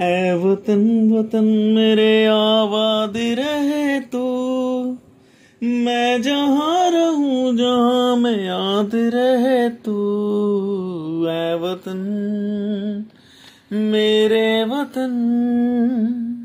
ऐ वतन वतन मेरे आबाद रहे तू तो। मैं जहाँ रहूँ जहाँ मैं याद रहे तू तो। ऐ वतन मेरे वतन